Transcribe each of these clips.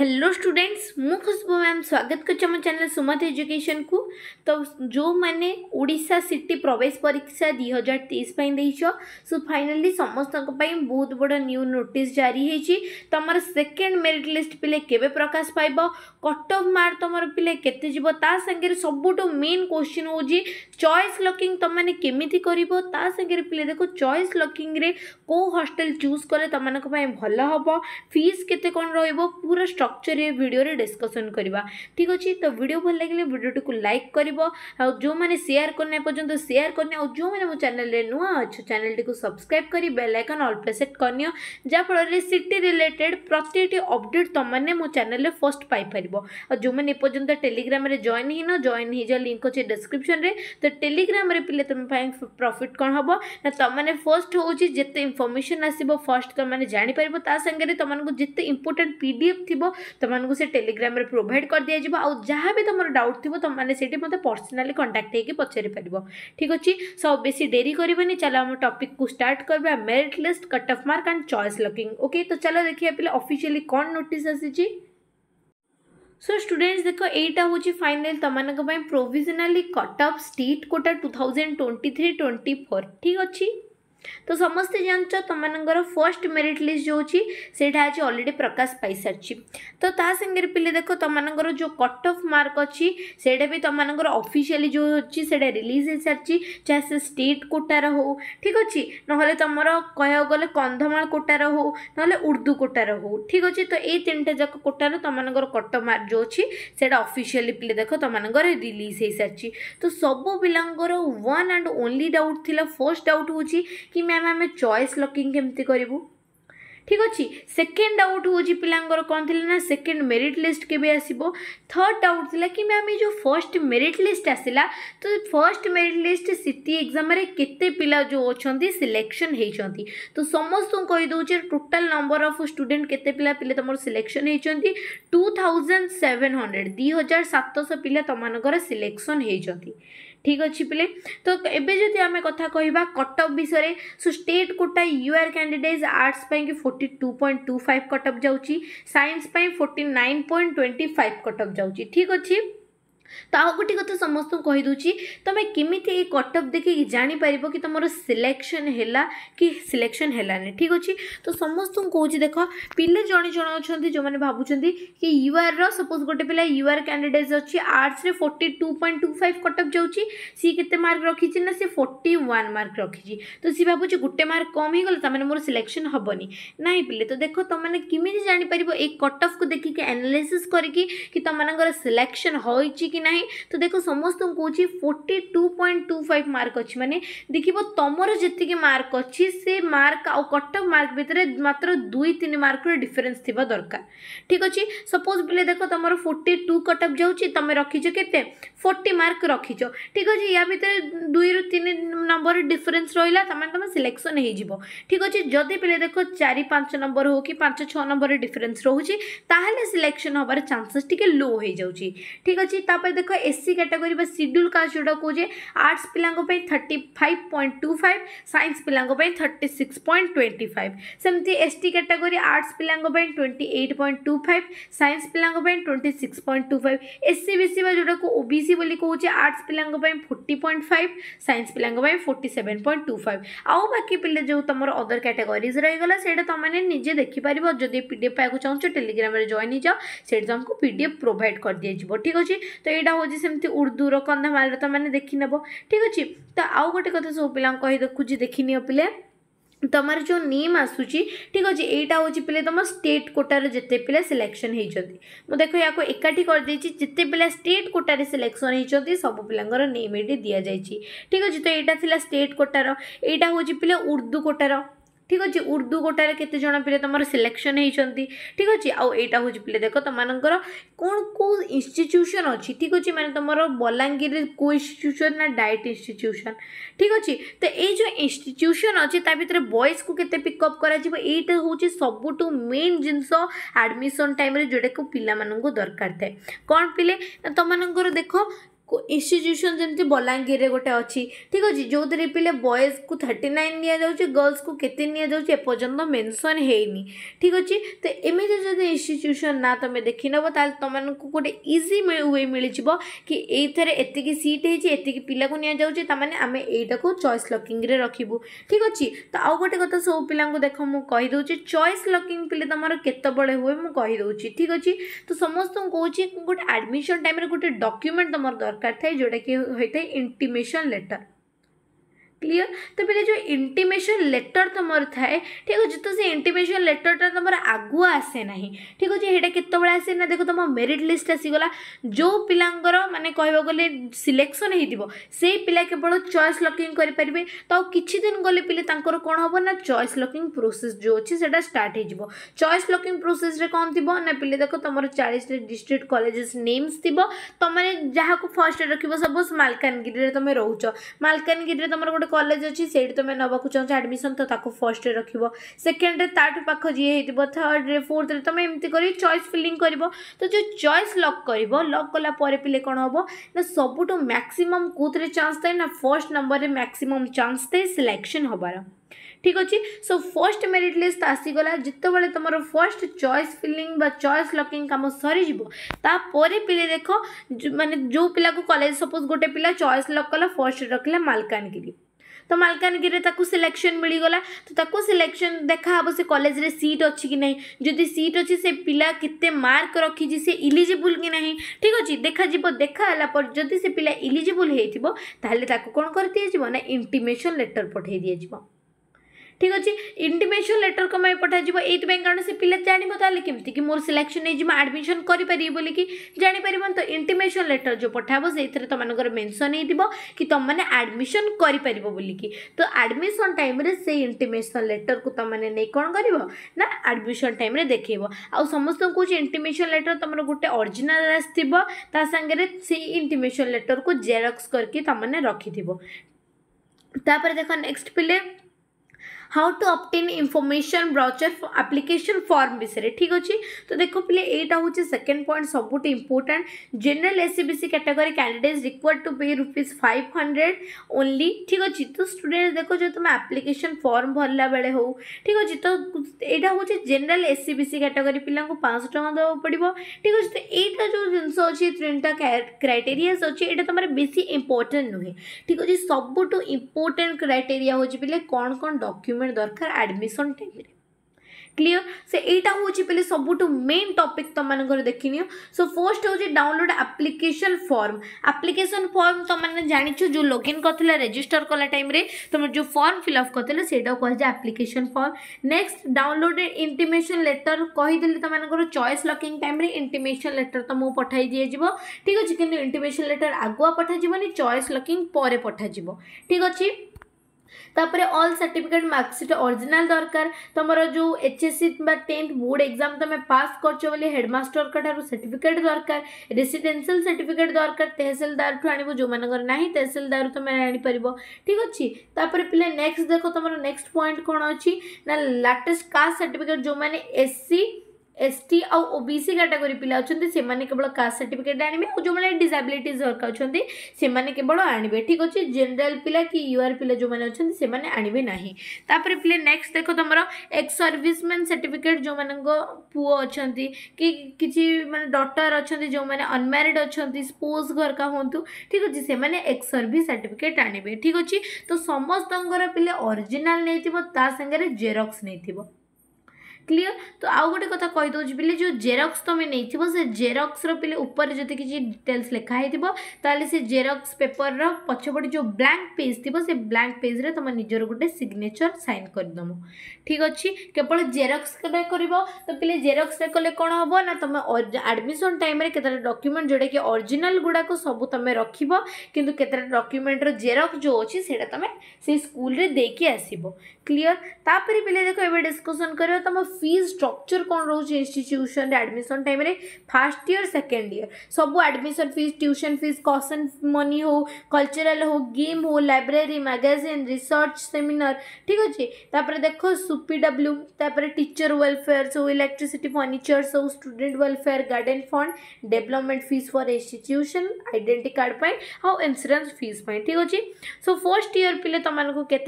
hello students मु खुशबू ma'am स्वागत कर हम चैनल सुमत एजुकेशन को तो जो मैंने ओडिशा सिटी प्रवेश परीक्षा दुई हजार तेईस सो फाइनाली समस्त बहुत बड़ा न्यू नोटिस जारी तुम सेकेंड मेरीट लिस्ट पिले केवे प्रकाश पाइब कट अफ मार्क तुम पिले के जीव सबुठ मेन क्वेश्चन हो चॉइस लकिंग तुमने केमी कर पिले देख चॉइस लकिंग रे को हस्टेल चूज कले तुम भल हम फिज के कौन रोज पूरा स्ट्रक्चरें भिडर डिस्कसन करवा ठीक अच्छे तो भिडियो भल लगे भिडियो को लाइक कर जो मैंने सेयार करना पर्यटन सेयार करनी आज जो मैंने मो चेल नुआ अच्छे चैनल टी सब्सक्राइब कर बेलैकन अल्प सेट करनी जहाँफल सिटी रिलेटेड प्रत्येक अपडेट तुमने मो चेल फर्स्ट पाइपर आ जो मैंने यपर्तंत टेलीग्राम जॉन ही जॉन हो जाए लिंक अच्छे में तो टेलीग्राम पे तुम्हें प्रफिट कौन हम ना तुमने फर्स्ट जिते इनफर्मेशन आसो फर्स्ट तुमने जानपर ता संगे तुमको जिते इंपोर्टां पी डी थी तुमको से टेलीग्राम प्रोभाइड कर दि आ जहाँ भी तुम डाउट थी तुमने से मतलब पर्सनाली कंटाक्ट हो पचारि ठीक अच्छे सो बेस डेरी करनी आम टपिक को स्टार्ट करवा merit list cut off mark and choice locking okay तो चलो देखिए पे अफिशियली कौन नोटिस आसी सो स्टूडेंट्स देखो यहीटा हूँ फाइनाल तुमको provisional cutoff state quota two thousand twenty three twenty four ठीक अच्छे ତ ସମସ୍ତେ ଜାଣିଛ ତୁମମାନଙ୍କର ଫାର୍ଷ୍ଟ ମେରିଟ୍ ଲିଷ୍ଟ ଯେଉଁଛି ସେଇଟା ଆଜି ଅଲରେଡ଼ି ପ୍ରକାଶ ପାଇସାରିଛି ତ ତା ସାଙ୍ଗରେ ପିଲେ ଦେଖ ତୁମମାନଙ୍କର ଯେଉଁ କଟ୍ ଅଫ୍ ମାର୍କ ଅଛି ସେଇଟା ବି ତୁମମାନଙ୍କର ଅଫିସିଆଲି ଯେଉଁ ଅଛି ସେଇଟା ରିଲିଜ୍ ହୋଇସାରିଛି ଚାହେ ସେ ଷ୍ଟେଟ୍ କୋଟାର ହେଉ ଠିକ୍ ଅଛି ନହେଲେ ତୁମର କହିବାକୁ ଗଲେ କନ୍ଧମାଳ କୋଟାର ହେଉ ନହେଲେ ଉର୍ଦ୍ଦୁ କୋଟାର ହେଉ ଠିକ୍ ଅଛି ତ ଏଇ ତିନିଟା ଯାକ କୋଟାର ତୁମମାନଙ୍କର କଟ୍ ଅଫ୍ ମାର୍କ ଯେଉଁ ଅଛି ସେଇଟା ଅଫିସିଆଲି ପିଲେ ଦେଖ ତୁମମାନଙ୍କର ରିଲିଜ୍ ହୋଇସାରିଛି ତ ସବୁ ପିଲାଙ୍କର ୱାନ୍ ଆଣ୍ଡ ଓନ୍ଲି ଡାଉଟ୍ ଥିଲା ଫାର୍ଷ୍ଟ ଡାଉଟ୍ ହେଉଛି କି ମ୍ୟାମ୍ ଆମେ ଚଏସ୍ ଲକିଂ କେମିତି କରିବୁ ଠିକ୍ ଅଛି ସେକେଣ୍ଡ ଡାଉଟ୍ ହେଉଛି ପିଲାଙ୍କର କ'ଣ ଥିଲା ନା ସେକେଣ୍ଡ ମେରିଟ୍ ଲିଷ୍ଟ କେବେ ଆସିବ ଥର୍ଡ଼ ଡାଉଟ୍ ଥିଲା କି ମ୍ୟାମ୍ ଏଇ ଯେଉଁ ଫର୍ଷ୍ଟ ମେରିଟ୍ ଲିଷ୍ଟ ଆସିଲା ତ ଫର୍ଷ୍ଟ ମେରିଟ୍ ଲିଷ୍ଟ ସିଟି ଏକ୍ଜାମ୍ରେ କେତେ ପିଲା ଯେଉଁ ଅଛନ୍ତି ସିଲେକ୍ସନ୍ ହେଇଛନ୍ତି ତ ସମସ୍ତଙ୍କୁ କହିଦେଉଛି ଟୋଟାଲ୍ ନମ୍ବର ଅଫ୍ ଷ୍ଟୁଡେଣ୍ଟ କେତେ ପିଲା ପିଲା ତୁମର ସିଲେକ୍ସନ୍ ହେଇଛନ୍ତି ଟୁ ଥାଉଜେଣ୍ଡ ସେଭେନ୍ ହଣ୍ଡ୍ରେଡ଼ ଦୁଇ ହଜାର ସାତଶହ ପିଲା ତୁମମାନଙ୍କର ସିଲେକ୍ସନ୍ ହେଇଛନ୍ତି ठीक अच्छे पे तो एबंध आम कथा कह कटअप विषय so state quota UR candidate arts कि forty two point two five cutoff जाऊँच science forty nine point twenty five cutoff जाऊँच ठीक अच्छे ତ ଆଉ ଗୋଟେ କଥା ସମସ୍ତଙ୍କୁ କହିଦେଉଛି ତୁମେ କେମିତି ଏଇ କଟଅଫ୍ ଦେଖିକି ଜାଣିପାରିବ କି ତୁମର ସିଲେକ୍ସନ୍ ହେଲା କି ସିଲେକ୍ସନ୍ ହେଲାନି ଠିକ୍ ଅଛି ତ ସମସ୍ତଙ୍କୁ କହୁଛି ଦେଖ ପିଲା ଜଣେ ଜଣେ ଅଛନ୍ତି ଯେଉଁମାନେ ଭାବୁଛନ୍ତି କି ୟୁଆର୍ର ସପୋଜ୍ ଗୋଟେ ପିଲା ୟୁଆର୍ କ୍ୟାଣ୍ଡିଡେଟ୍ ଅଛି ଆର୍ଟ୍ସରେ forty two point two five cutoff ଯାଉଛି ସିଏ କେତେ ମାର୍କ ରଖିଛି ନା ସିଏ ଫୋର୍ଟି ୱାନ୍ ମାର୍କ ରଖିଛି ତ ସିଏ ଭାବୁଛି ଗୋଟେ ମାର୍କ କମ୍ ହେଇଗଲା ତା'ମାନେ ମୋର ସିଲେକ୍ସନ୍ ହେବନି ନାହିଁ ପିଲେ ତ ଦେଖ ତୁମମାନେ କେମିତି ଜାଣିପାରିବ ଏଇ କଟଅଫ୍କୁ ଦେଖିକି ଆନାଲିସିସ୍ କରିକି କି ତୁମମାନଙ୍କର ସିଲେକ୍ସନ୍ ହୋଇଛି କି নহি তো দেখো সমস্ত কোচি 42.25 মার্ক আছে মানে দেখিবো তোমার যেতিকে মার্ক আছে সে মার্ক আৰু কাটঅফ মার্ক ভিতৰে মাত্ৰ 2-3 মার্কৰ ডিফারেন্স থিবা দরকার ঠিক আছে सपोज পলে দেখো তোমার 42 কাটঅফ যাওচি তুমি ৰখি যো কতে 40 মার্ক ৰখি যো ঠিক আছে ইয়া ভিতৰে 2 ৰ 3 নম্বৰৰ ডিফারেন্স ৰইলা তমে তুমি सिलेक्सन হ'ই যিবো ঠিক আছে যদি পলে দেখো 4-5 নম্বৰ হ'ক কি 5-6 নম্বৰৰ ডিফারেন্স ৰহুচি তাহলে सिलेक्सन হোৱাৰ চান্সেছ টিকে লো হৈ যাওচি ঠিক আছে पर देखो एससी कैटेगोरी बा सीड्यूल कास्ट जोटा कहे आर्ट्स पिला thirty five point two five science पिला thirty six point twenty five सेमती एस टी कैटेगोरी आर्ट्स पिला twenty eight point two five science पिला twenty six point two five S C B C जो जोटा O B C कहे arts पिला forty point five science पिला forty seven point two five आउ बाकी पिले जो तुम अदर कैटेगरीज रहीगला सही तुमने निजे देखिपर जब पीडफ पाया चाहो टेलीग्राम जॉइन हो जाओ सही तुमको पीडफ प्रोभाइड कर दिया ठीक अच्छे तो ଏଇଟା ହେଉଛି ସେମିତି ଉର୍ଦ୍ଦୁର କନ୍ଧମାଳର ତୁମମାନେ ଦେଖିନେବ ଠିକ୍ ଅଛି ତ ଆଉ ଗୋଟେ କଥା ସବୁ ପିଲାଙ୍କୁ କହି ଦେଖୁଛି ଦେଖିନିଅ ପିଲା তোমার যে নেম আসুচি ঠিক আছে এইটা হচ্ছে পিলে তোমার স্টেট কোটার যেতে পিলা সিলেকশন হয়েছেন মু দেখো ইয়াকে একাঠি করেদেছি যেতে পিলা স্টেট কোটার সিলেকশন হয়েছেন সবু পিলাঙ্কর নেম এটি দিয়া যাইছি ঠিক আছে তো এইটা লা স্টেট কোটার এইটা হচ্ছে পিলা উর্দু কোটার ঠিক আছে উর্দু গোটার কেতে জন পিলে তোমার সিলেকশন হয়েছেন ঠিক আছে আইটা হচ্ছে পিলে দেখো তোমার কোণ কেউ ইনস্টিট্যুশন অছি ঠিক আছে মানে তোমার বলাঙ্গীর কেউ ইনস্টিট্যুশন না ডায়েট ইনস্টিট্যুশন ঠিক আছে তো এই যে ইনস্টিট্যুশন অছে তা ভিতরে কু কেতে পিক অপ করা এইটা হচ্ছে সবুঠু মেইন জিনিস আডমিশন টাইমে যেটাকে পিলা মানুষ দরকার থাকে কম পিলে তোমার দেখো ଇନଷ୍ଟିଚ୍ୟୁସନ୍ ଯେମିତି ବଲାଙ୍ଗୀରରେ ଗୋଟେ ଅଛି ଠିକ୍ ଅଛି ଯେଉଁଥିରେ ପିଲେ ବଏଜ୍କୁ ଥାର୍ଟି ନାଇନ୍ ନିଆଯାଉଛି ଗର୍ଲସ୍କୁ କେତେ ନିଆଯାଉଛି ଏପର୍ଯ୍ୟନ୍ତ ମେନ୍ସନ୍ ହେଇନି ଠିକ୍ ଅଛି ତ ଏମିତି ଯଦି ଇନଷ୍ଟିଚ୍ୟୁସନ୍ ନା ତୁମେ ଦେଖିନେବ ତାହେଲେ ତୁମମାନଙ୍କୁ ଗୋଟେ ଇଜି ୱେ ମିଳିଯିବ କି ଏଇଥିରେ ଏତିକି ସିଟ୍ ହେଇଛି ଏତିକି ପିଲାକୁ ନିଆଯାଉଛି ତା'ମାନେ ଆମେ ଏଇଟାକୁ ଚଏସ୍ ଲକିଂରେ ରଖିବୁ ଠିକ୍ ଅଛି ତ ଆଉ ଗୋଟେ କଥା ସବୁ ପିଲାଙ୍କୁ ଦେଖ ମୁଁ କହିଦେଉଛି ଚଏସ୍ ଲକିଂ ପିଲେ ତୁମର କେତେବେଳେ ହୁଏ ମୁଁ କହିଦେଉଛି ଠିକ୍ ଅଛି ତ ସମସ୍ତଙ୍କୁ କହୁଛି ଗୋଟେ ଆଡ଼ମିସନ୍ ଟାଇମ୍ରେ ଗୋଟେ ଡକ୍ୟୁମେଣ୍ଟ ତୁମର ଦରକାର करते जोटा कि होता है इंटिमेशन लेटर क्लीयर तो पहले जो इंटिमेसन लेटर तुम थाए ठीक अच्छे तो से लेटर टा तुम आगुआ आसे ना ठीक अच्छे ये केत आसे ना देख तुम मेरीट लिस्ट आसीगला जो पिलांर मैंने कह ग सिलेक्शन हो पिला केवल चयस लकिंग करेंगे तो किसी दिन गले पे कौन हम ना चयस लकिंग प्रोसेस जो अच्छे से स्टार्ट हो चयस लकिंग प्रोसेस कौन थी ना पिले देख तुम चालीस डिस्ट्रिक्ट कलेजेस नेम्स थी तुमने जहाँ को फर्स्ट रख सपोज मलकानगि तुम रोच मलकानगि तुम गोटे কলেজ ଅଛି ସେଇଠି ତୁମେ ନେବାକୁ ଚାହୁଁଛ ଆଡ଼ମିସନ୍ ତ ତାକୁ ଫର୍ଷ୍ଟରେ ରଖିବ ସେକେଣ୍ଡରେ ତା'ଠୁ ପାଖ ଯିଏ ହେଇଥିବ ଥାର୍ଡ଼ରେ ଫୋର୍ଥରେ ତୁମେ ଏମିତି କରି ଚଏସ୍ ଫିଲିଂ କରିବ ତ ଯେଉଁ ଚଏସ୍ ଲକ୍ କରିବ ଲକ୍ କଲା ପରେ ପିଲେ କ'ଣ ହେବ ନା ସବୁଠୁ ମ୍ୟାକ୍ସିମମ୍ କେଉଁଥିରେ ଚାନ୍ସ ଥାଏ ନା ଫର୍ଷ୍ଟ ନମ୍ବରରେ ମ୍ୟାକ୍ସିମମ୍ ଚାନ୍ସ ଥାଏ ସିଲେକ୍ସନ୍ ହେବାର ঠিক আছে সো ফর্স্ট মেরিট লিস্ট আসিগলা যেতবে তোমার ফর্স্ট চয়েস ফিলিং বা চয়েস লকিং কাম সরিযোগ তাপরে পিলে দেখ মানে যে পিলা কলেজ সপোজ গোটে পিলা চয়েস লক কলা ফর্স্ট রখিলা মালকানগিরি ତ ମାଲକାନଗିରିରେ ତାକୁ ସିଲେକ୍ସନ୍ ମିଳିଗଲା ତ ତାକୁ ସିଲେକ୍ସନ୍ ଦେଖାହେବ ସେ କଲେଜରେ ସିଟ୍ ଅଛି କି ନାହିଁ ଯଦି ସିଟ୍ ଅଛି ସେ ପିଲା କେତେ ମାର୍କ ରଖିଛି ସେ ଇଲିଜିବୁଲ୍ କି ନାହିଁ ଠିକ୍ ଅଛି ଦେଖାଯିବ ଦେଖା ହେଲା ପରେ ଯଦି ସେ ପିଲା ଇଲିଜିବୁଲ୍ ହେଇଥିବ ତାହେଲେ ତାକୁ କ'ଣ କରିଦିଆଯିବ ନା ଇଣ୍ଟିମେସନ୍ ଲେଟର୍ ପଠାଇ ଦିଆଯିବ ঠিক আছে ইন্টিমেশন লেটর কম পঠাযিব এইপাই কারণ সে পিলা জাঁব তাহলে কমিটি কি মোর সিলেকশন হয়ে যাব আডমিশন করে পারি বলি কি জাঁপার তো ইন্টিমেশন লেটর যে পঠাব সেইথে তোমার মেনশন হয়ে কি তোমাকে আডমিশন করে পার বলিকি তো আডমিশন টাইমে সেই ইন্টিমেশন লেটর কু তোমাকে নেই কম করব না আডমিশন টাইমে দেখব আস্ত কৌছি ইন্টিমেশন লেটর তোমার গোটে অরিজিনাল আসব তা সাংরে সেই ইন্টিমেশন লেটর কু জেরক্স করি তোমাকে রক্ষি তাপরে দেখ নেক্সট পিলে how to obtain information brochure application form विषय ठीक अच्छे तो देख पे यहाँ हूँ सेकेंड पॉइंट सब important general S C C category candidate require to pay rupees five hundred only ठीक अच्छे तो स्टूडेंट देख जो तुम आप्लिकेसन फर्म भरला बेले हो ठीक अच्छे तो यहाँ हूँ general S C C category पिला पाँच टाँग देव पड़ो ठीक अच्छे तो এইটা যে জিনিস অছি তিনটা ক্রাইটেরিয়াস অছি এটা তোমার বেশি ইম্পর্টেন্ট নুহে ঠিক আছে সবুঠু ইম্পর্টেন্ট ক্রাইটেরিয়া হচ্ছে বলে कौन कौन डक्यूमेंट ডকুমেন্ট দরকার আডমিশন টাইমরে ক্লিয়ার সে এইটা হচ্ছে পেলে সবুঠু মেইন টপিক তোমাদের দেখি নিও সো ফার্স্ট হচ্ছে download application form application form তোমাদের জানিছো যে লগ ইন করলে রেজিস্টার কলা টাইমে তুমি যে ফর্ম ফিল আপ করলে সেটাও কুহযায় application form next downloaded intimation letter কহিদেলি তোমাদের চয়েস লকিং টাইমে ইন্টিমেশন লেটর তুমি পঠাই দিয়েযিব ঠিক আছে কিন্তু ইন্টিমেশন লেটর আগুয়া পঠাযিবনি চয়েস লকিং পরে পঠাযিব ঠিক আছে तापर अल सार्टिफिकेट मार्कसीट ओरिजिनल दरकार तुम जो H S C tenth board exam तुम पास करेडमास्टर ठार्ड सर्टिफिकेट दरकार रेसीडेनसील सार्टिफिकेट दरकार तहसिलदार ठूँ जो मर ना तहसिलदार तुम तो आनीपर ठीक अच्छे पे नेक्स्ट देख तुम नेक्स्ट पॉइंट कौन अच्छी ना लाटेस्ट कास्ट सार्टिफिकेट जो मैंने एस सी एस टी आउ ओबीसी कैटेगोरी पिला अच्छा से केवल कास्ट सर्टिफिकेट आने जो मैंने डिजाबिलिट वर्क अच्छा से केवल आने ठीक अच्छे जेनेल पिला कि यूआर पिला जो मैंने अच्छा से आने ना तापर नेक्स्ट देख तुम एक्स सर्विसमैन सर्टिफिकेट जो मान पुओ अच्छा कि किसी मानते डटर अच्छा जो मैंने अनम्यारिड अच्छा स्पोज घर का हूँ ठीक अच्छे से एक्स सर्विस सर्टिफिकेट आने ठीक अच्छे तो समस्त पिले अरिजिनाल नहीं सागर जेरक्स नहीं क्लीयर तो आउ गोटे कथा कहीदे पिले जो जेरक्स तुम नहीं से जेरक्स पिले उपर जो कि डिटेल्स लिखाही थोड़ा से जेरक्स पेपर रचपटी जो ब्लांक पेज थी से ब्लांक पेज रे तुम निजर गोटे सिग्नेचर सैन करदेव ठीक अच्छे केवल जेरक्स कर तो पिले जेरक्स कले कौन हम ना तुम आडमिशन टाइम के डक्यूमेंट जोटा कि ओरिजिनल गुड़ाक सब तुम रख कि डक्यूमेंटर रेरक्स जो अच्छी से तुम से स्कूल देक आस क्लीयर तापर पिले देखो ये डिस्कसन कर तुम फीस स्ट्रक्चर कौन रोज इनट्यूशन admission time first year second year सब admission fees tuition fees caution money हो कलचराल हो गेम हो लाइब्रेरी मैगजीन रिसर्च सेमिनार ठीक अच्छे तापर देख सुपिडब्ल्यू तापर टीचर व्वेलफेयर सब इलेक्ट्रिसीटी फर्णिचर सब student welfare garden fund development fees for intuition आईडेटी card पर आउ इन्सुरांस फिज पर ठीक अच्छे सो फर्स्ट इयर पे तुमको के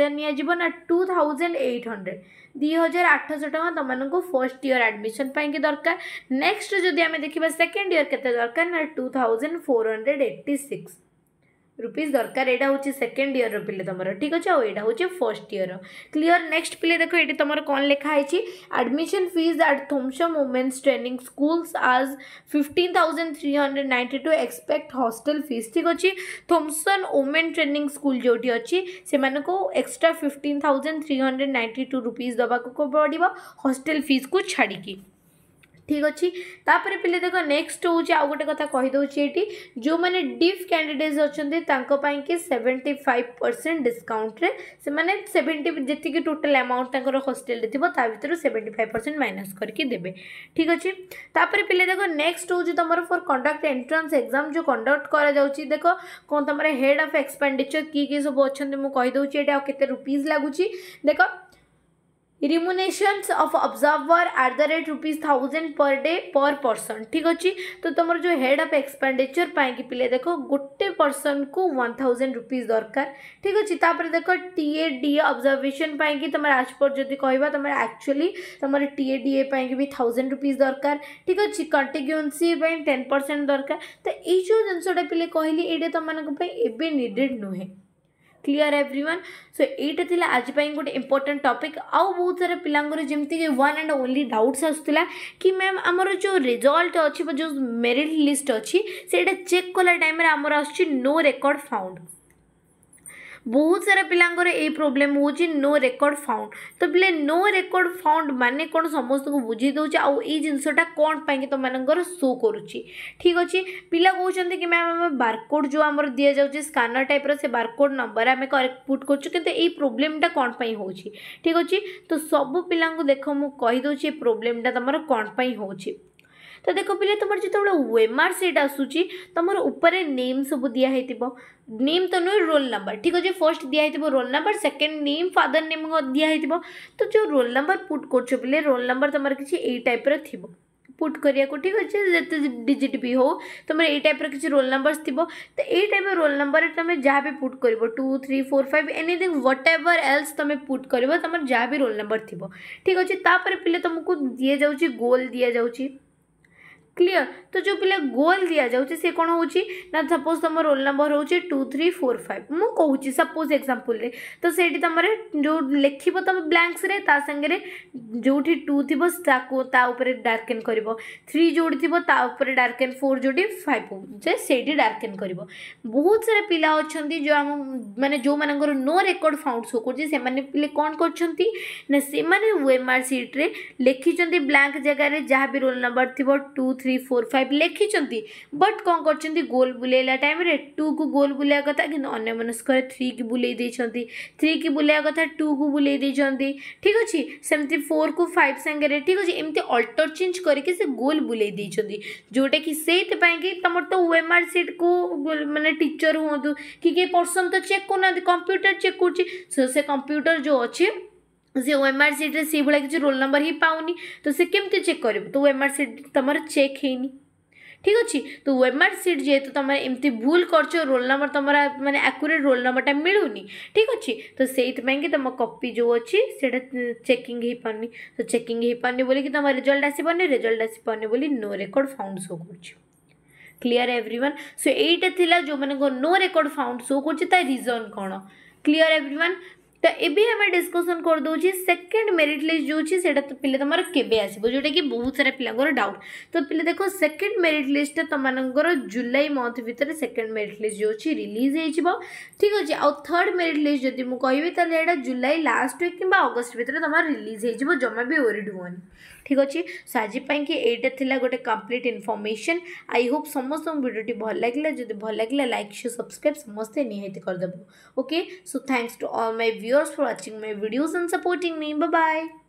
टू थाउजेंड एट हंड्रेड दुहजार आठ सौ टाँग तुमको फर्स्ट इयर आडमिशन की दरकार नेक्स्ट जदि देखा सेकेंड इयर के दरकार ना two thousand four hundred eighty six rupees दरकार यहाँ हूँ सेकेंड इयर पिले तुम ठीक अच्छे और यहाँ हूँ फर्स्ट इयर क्लीयर नेक्स्ट पिले देखो ये तुम कौन लिखाई एडमिशन फिज आट थोमसम वोमेन्स ट्रेनिंग स्कूल्स आज fifteen to expect hostel fees ठीक अच्छे थोमसन वुमेन ट्रेनिंग स्कूल जो भी अच्छी से मानको extra fifteen thousand three hundred ninety two rupees दबाक पड़ा हस्टेल फिज को छाड़ी ठीक अच्छे तापर पे देख नेक्स्ट हूँ आउ गोटे कथा कहीदे ये जो मैंने डिफ कैंडिडेट्स अच्छा seventy five percent discount seventy जितकी टोटाल अमाउंट हस्टेल थी ता भितर सेवेन्टी फाइव परसेंट माइनस करके देते ठीक अच्छे तापर पे देख नेक्स्ट हूँ तुम फर कंडक्ट एंट्रान्स एक्जाम जो कंडक्ट कर देख कौन तुम हेड अफ एक्सपेडिचर किए सब अच्छे मुझे कहीदे ये आते रुपीज लगुच देख remuneration of observer at the rate rupees thousand per day per person ठीक अच्छे तो तुम जो हेड अफ एक्सपेडिचर पाई पिले देख गोटे पर्सन को वन थाउजेंड रुपीज दरकार ठीक अच्छे तापर देख टी ए डी अब्जर्वेसन पाई तुम पर जो कह तुम एक्चुअली तुम टी ए डी भी थाउजेंड रुपीज दरकार ठीक अच्छे कंटिग्युएन्सी टेन परसेंट दरकार तो ये जो जिनसा पे कहली ये तुम एवं निडेड नुहे क्लीयर वन सो यही थी आज गोटे इंपोर्टेंट टपिक आउ बहुत सारा पिला जेमति वन एंड ओनली डाउट्स आसाला कि मैम आमर जो रिजल्ट अच्छी जो मेरीट लिस्ट अच्छी से चेक कला टाइम रे नो रेकर्ड फाउंड ବହୁତ ସାରା ପିଲାଙ୍କର ଏଇ ପ୍ରୋବ୍ଲେମ୍ ହେଉଛି ନୋ ରେକର୍ଡ଼ ଫାଉଣ୍ଡ ତ ପିଲେ ନୋ ରେକର୍ଡ଼ ଫାଉଣ୍ଡ ମାନେ କ'ଣ ସମସ୍ତଙ୍କୁ ବୁଝେଇ ଦେଉଛି ଆଉ ଏଇ ଜିନିଷଟା କ'ଣ ପାଇଁକି ତମାନଙ୍କର ଶୋ କରୁଛି ଠିକ୍ ଅଛି ପିଲା କହୁଛନ୍ତି କି ମ୍ୟାମ୍ ଆମେ ବାରକୋଡ଼ ଯେଉଁ ଆମର ଦିଆଯାଉଛି ସ୍କାନର ଟାଇପ୍ର ସେ ବାରକୋଡ଼ ନମ୍ବର ଆମେ ପୁଟ୍ କରୁଛୁ କିନ୍ତୁ ଏଇ ପ୍ରୋବ୍ଲେମ୍ଟା କ'ଣ ପାଇଁ ହେଉଛି ଠିକ୍ ଅଛି ତ ସବୁ ପିଲାଙ୍କୁ ଦେଖ ମୁଁ କହିଦେଉଛି ଏ ପ୍ରୋବ୍ଲେମ୍ଟା ତୁମର କ'ଣ ପାଇଁ ହେଉଛି तो देख पे तुम जो वेमार सीट आसूँ तुम उपर नेम सब दिखाई नेम तो नुह रोल नंबर ठीक अच्छे फर्स्ट दिखाई roll number second name father name दिखाई तो जो रोल नंबर पुट कर रोल नंबर तुम किसी यही टाइप रो पुट करिया को ठीक अच्छे जिते डिजिट भी हो तुम ये टाइप रिच रोल नंबर थी तो यही टाइप रोल नंबर तुम जहाँ भी पुट कर two three four five anything whatever else तुम पुट कर तुम जहाँ भी रोल नंबर थी ठीक अच्छे पे तुमको दि जाऊँगी गोल दि जाऊँगी क्लीयर तो जो पे गोल दि जाऊँगी सी कौन हो सपोज तुम रोल नंबर हूँ टू थ्री फोर फाइव मुझे सपोज एक्जामपल तो से तुम जो लिख तुम ब्लांक्स संगे जो टू थी एन कर थ्री जोड़ी थी एंड फोर जोड़ी फाइव जे से एन कर बहुत सारा पिला अच्छा जो आम जो मान नो रेकर्ड फाउंड शो कर कौन कर वेमार सीट्रे लिखिं ब्लांक जगार जहाँ भी रोल नंबर थी टू थ्री फोर फाइव लिखिंट बट कौन कर गोल बुलेला टाइम टू को गोल बुले कथा कि अन्य थ्री की बुले थ्री की बुले कथा टू को बुले ठीक अच्छे सेमती फोर को फाइव सांगे ठीक अच्छे एमती अल्टर चेंज करके से गोल बुले जोटा कि से तुम तो वेम आर सीट को मैंने टीचर हूँ कि पर्सन तो चेक करना कंप्यूटर चेक कर कंप्यूटर जो अच्छे ସେ ଓଏମ୍ଆର୍ ସିଟ୍ରେ ସେଇଭଳିଆ କିଛି ରୋଲ୍ ନମ୍ବର ହିଁ ପାଉନି ତ ସେ କେମିତି ଚେକ୍ କରିବ ତ ଓଏମ୍ଆର୍ ସିଟ୍ ତୁମର ଚେକ୍ ହେଇନି ଠିକ୍ ଅଛି ତ ୱେମାର୍ଟ ସିଟ୍ ଯେହେତୁ ତୁମେ ଏମିତି ଭୁଲ କରୁଛ ରୋଲ୍ ନମ୍ବର ତୁମର ମାନେ ଆକୁରେଟ୍ ରୋଲ୍ ନମ୍ବରଟା ମିଳୁନି ଠିକ୍ ଅଛି ତ ସେଇଥିପାଇଁକି ତୁମ କପି ଯେଉଁ ଅଛି ସେଇଟା ଚେକିଂ ହେଇପାରୁନି ତ ଚେକିଂ ହେଇପାରୁନି ବୋଲିକି ତୁମ ରେଜଲ୍ଟ ଆସିପାରୁନି ରେଜଲ୍ଟ ଆସିପାରୁନି ବୋଲି ନୋ ରେକର୍ଡ଼ ଫାଉଣ୍ଡ ସୋ କରୁଛି କ୍ଲିଅର୍ ଏଭ୍ରି ୱାନ୍ ସୋ ଏଇଟା ଥିଲା ଯେଉଁମାନଙ୍କ ନୋ ରେକର୍ଡ଼ ଫାଉଣ୍ଡ ସୋ କରୁଛି ତା ରିଜନ୍ କ'ଣ କ୍ଲିଅର୍ ଏଭ୍ରି ୱାନ୍ ତ ଏବେ ଆମେ ଡିସ୍କସନ୍ କରିଦେଉଛି ସେକେଣ୍ଡ ମେରିଟ୍ ଲିଷ୍ଟ ଯେଉଁ ଅଛି ସେଇଟା ପିଲା ତୁମର କେବେ ଆସିବ ଯେଉଁଟାକି ବହୁତ ସାରା ପିଲାଙ୍କର ଡାଉଟ୍ ତ ପିଲା ଦେଖ ସେକେଣ୍ଡ ମେରିଟ୍ ଲିଷ୍ଟଟା ତୁମମାନଙ୍କର ଜୁଲାଇ ମନ୍ଥ ଭିତରେ ସେକେଣ୍ଡ ମେରିଟ୍ ଲିଷ୍ଟ ଯେଉଁ ଅଛି ରିଲିଜ୍ ହେଇଯିବ ଠିକ୍ ଅଛି ଆଉ ଥାର୍ଡ଼ ମେରିଟ୍ ଲିଷ୍ଟ ଯଦି ମୁଁ କହିବି ତାହେଲେ ଏଇଟା ଜୁଲାଇ ଲାଷ୍ଟ ୱିକ୍ କିମ୍ବା ଅଗଷ୍ଟ ଭିତରେ ତୁମର ରିଲିଜ୍ ହେଇଯିବ ଜମା ବି ଓରିଡ୍ ହୁଅନି ठीक अच्छे सो आज कि गोटे कम्प्लीट इनफर्मेसन आई होप समस्त भिडियो भल लगे जब भल लगे लाइक से सब्सक्राइब समस्ते निहत करदेव okay so thanks to all my viewers for watching my videos and support me bye